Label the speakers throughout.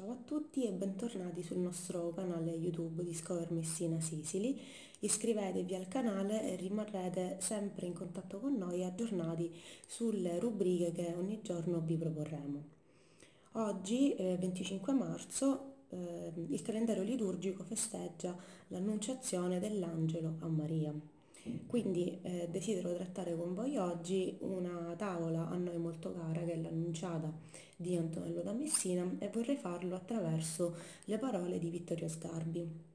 Speaker 1: Ciao a tutti e bentornati sul nostro canale YouTube Discover Messina Sicily. Iscrivetevi al canale e rimarrete sempre in contatto con noi e aggiornati sulle rubriche che ogni giorno vi proporremo. Oggi, eh, 25 marzo, eh, il calendario liturgico festeggia l'annunciazione dell'angelo a Maria. Quindi eh, desidero trattare con voi oggi una tavola a noi molto cara che è l'annunciata di Antonello da Messina e vorrei farlo attraverso le parole di Vittorio Sgarbi.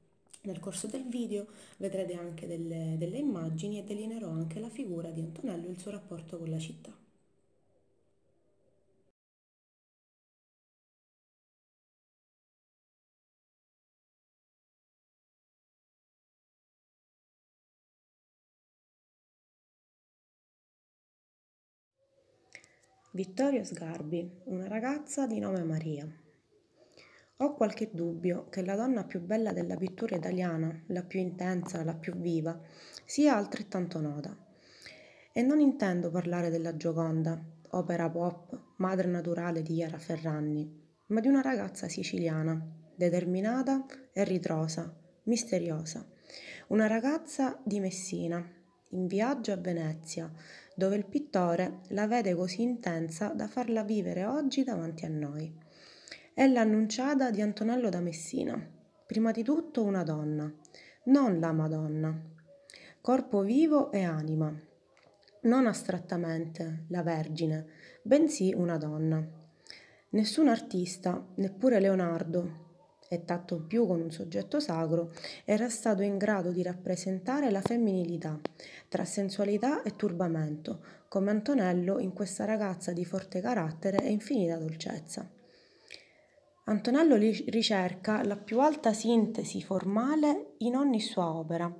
Speaker 1: Nel corso del video vedrete anche delle, delle immagini e delineerò anche la figura di Antonello e il suo rapporto con la città. Vittorio Sgarbi, una ragazza di nome Maria. Ho qualche dubbio che la donna più bella della pittura italiana, la più intensa, la più viva, sia altrettanto nota. E non intendo parlare della Gioconda, opera pop, madre naturale di Iara Ferragni, ma di una ragazza siciliana, determinata e ritrosa, misteriosa. Una ragazza di Messina, in viaggio a Venezia, dove il pittore la vede così intensa da farla vivere oggi davanti a noi. È l'annunciata di Antonello da Messina, prima di tutto una donna, non la Madonna, corpo vivo e anima, non astrattamente la Vergine, bensì una donna. Nessun artista, neppure Leonardo, e tanto più con un soggetto sacro, era stato in grado di rappresentare la femminilità, tra sensualità e turbamento, come Antonello in questa ragazza di forte carattere e infinita dolcezza. Antonello ricerca la più alta sintesi formale in ogni sua opera,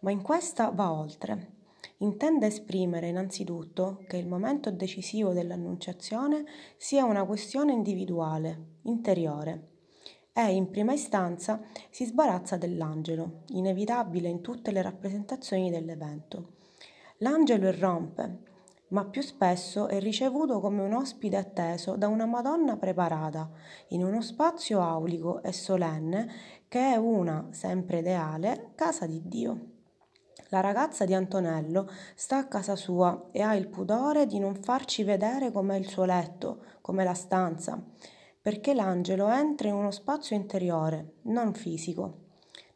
Speaker 1: ma in questa va oltre. Intende esprimere innanzitutto che il momento decisivo dell'annunciazione sia una questione individuale, interiore e in prima istanza si sbarazza dell'angelo, inevitabile in tutte le rappresentazioni dell'evento. L'angelo irrompe, ma più spesso è ricevuto come un ospite atteso da una Madonna preparata, in uno spazio aulico e solenne che è una, sempre ideale, casa di Dio. La ragazza di Antonello sta a casa sua e ha il pudore di non farci vedere com'è il suo letto, come la stanza perché l'angelo entra in uno spazio interiore, non fisico.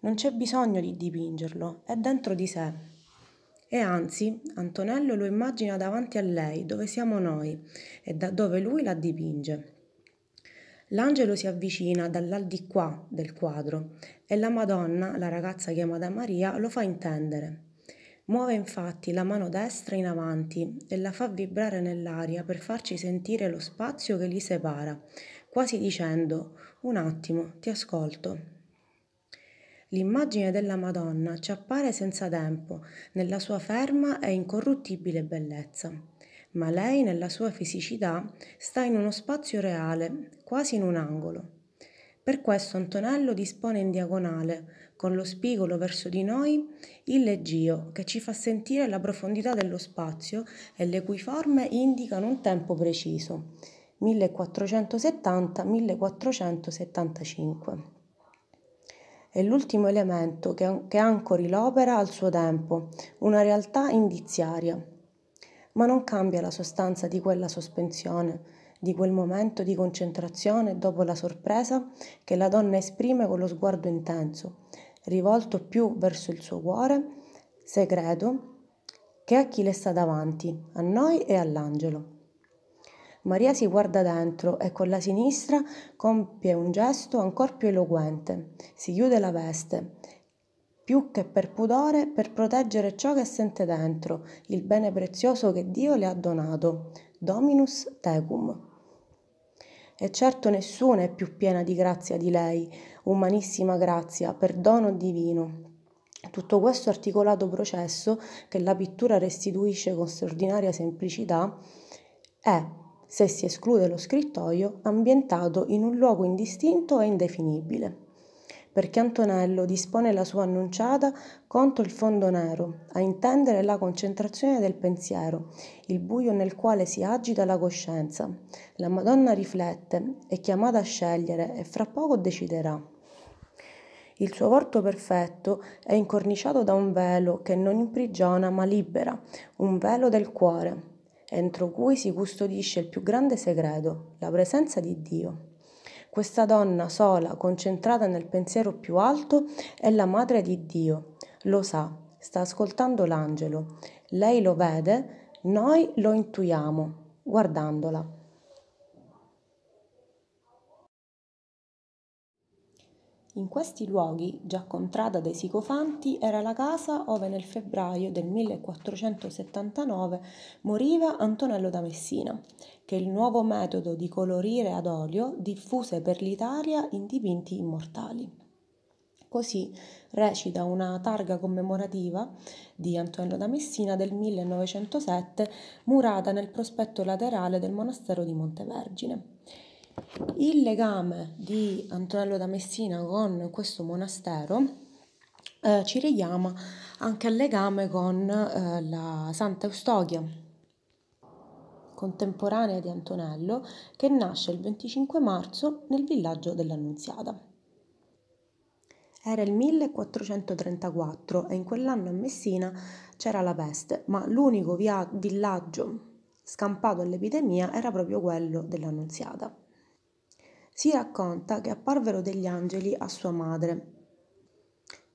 Speaker 1: Non c'è bisogno di dipingerlo, è dentro di sé. E anzi, Antonello lo immagina davanti a lei, dove siamo noi, e da dove lui la dipinge. L'angelo si avvicina dall'al qua del quadro e la Madonna, la ragazza chiamata Maria, lo fa intendere. Muove infatti la mano destra in avanti e la fa vibrare nell'aria per farci sentire lo spazio che li separa, quasi dicendo Un attimo, ti ascolto. L'immagine della Madonna ci appare senza tempo, nella sua ferma e incorruttibile bellezza, ma lei nella sua fisicità sta in uno spazio reale, quasi in un angolo. Per questo Antonello dispone in diagonale, con lo spigolo verso di noi, il leggio che ci fa sentire la profondità dello spazio e le cui forme indicano un tempo preciso 1470-1475. È l'ultimo elemento che, che ancori l'opera al suo tempo, una realtà indiziaria, ma non cambia la sostanza di quella sospensione, di quel momento di concentrazione dopo la sorpresa che la donna esprime con lo sguardo intenso, rivolto più verso il suo cuore, segreto, che a chi le sta davanti, a noi e all'angelo. Maria si guarda dentro e con la sinistra compie un gesto ancora più eloquente. Si chiude la veste, più che per pudore, per proteggere ciò che sente dentro, il bene prezioso che Dio le ha donato. Dominus tecum. E certo nessuna è più piena di grazia di lei, umanissima grazia, perdono divino, tutto questo articolato processo che la pittura restituisce con straordinaria semplicità è se si esclude lo scrittoio, ambientato in un luogo indistinto e indefinibile. Perché Antonello dispone la sua annunciata contro il fondo nero, a intendere la concentrazione del pensiero, il buio nel quale si agita la coscienza. La Madonna riflette, è chiamata a scegliere e fra poco deciderà. Il suo volto perfetto è incorniciato da un velo che non imprigiona ma libera, un velo del cuore, entro cui si custodisce il più grande segreto, la presenza di Dio. Questa donna sola, concentrata nel pensiero più alto, è la madre di Dio. Lo sa, sta ascoltando l'angelo. Lei lo vede, noi lo intuiamo, guardandola. In questi luoghi, già contrada dai sicofanti, era la casa ove nel febbraio del 1479 moriva Antonello da Messina, che il nuovo metodo di colorire ad olio diffuse per l'Italia in dipinti immortali. Così recita una targa commemorativa di Antonello da Messina del 1907, murata nel prospetto laterale del monastero di Montevergine. Il legame di Antonello da Messina con questo monastero eh, ci richiama anche al legame con eh, la Santa Eustochia, contemporanea di Antonello, che nasce il 25 marzo nel villaggio dell'Annunziata. Era il 1434 e in quell'anno a Messina c'era la peste, ma l'unico via- villaggio scampato all'epidemia era proprio quello dell'Annunziata si racconta che apparvero degli angeli a sua madre,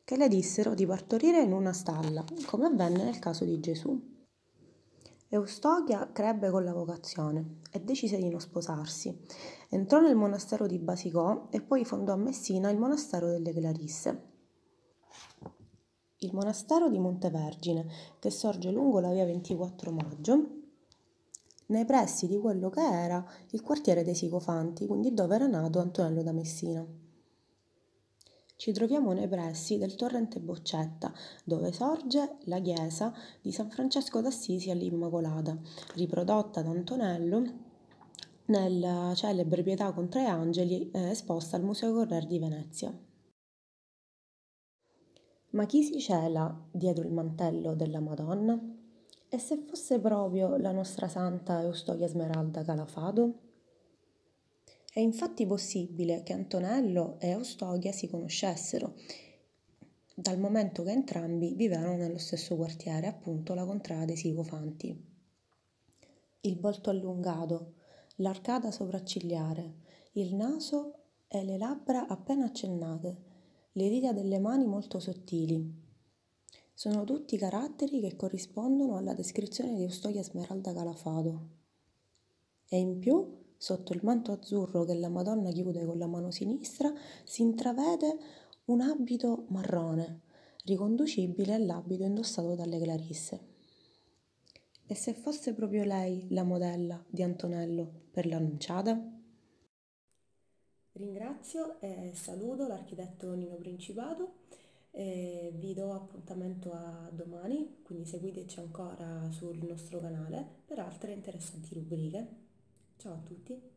Speaker 1: che le dissero di partorire in una stalla, come avvenne nel caso di Gesù. Eustochia crebbe con la vocazione e decise di non sposarsi. Entrò nel monastero di Basicò e poi fondò a Messina il monastero delle Clarisse. Il monastero di Montevergine, che sorge lungo la via 24 Maggio, nei pressi di quello che era il quartiere dei Sicofanti, quindi dove era nato Antonello da Messina. Ci troviamo nei pressi del torrente Boccetta, dove sorge la chiesa di San Francesco d'Assisi all'Immacolata, riprodotta da Antonello nella celebre Pietà con tre angeli eh, esposta al Museo Correr di Venezia. Ma chi si cela dietro il mantello della Madonna? E se fosse proprio la nostra santa Eustochia Smeralda Calafado? È infatti possibile che Antonello e Eustochia si conoscessero, dal momento che entrambi vivevano nello stesso quartiere, appunto la contrada dei Sicofanti. Il volto allungato, l'arcata sopraccigliare, il naso e le labbra appena accennate, le dita delle mani molto sottili, sono tutti caratteri che corrispondono alla descrizione di Ustoia Smeralda Calafato. E in più, sotto il manto azzurro che la Madonna chiude con la mano sinistra, si intravede un abito marrone, riconducibile all'abito indossato dalle Clarisse. E se fosse proprio lei la modella di Antonello per l'annunciata? Ringrazio e saluto l'architetto Nino Principato e vi do appuntamento a domani, quindi seguiteci ancora sul nostro canale per altre interessanti rubriche. Ciao a tutti!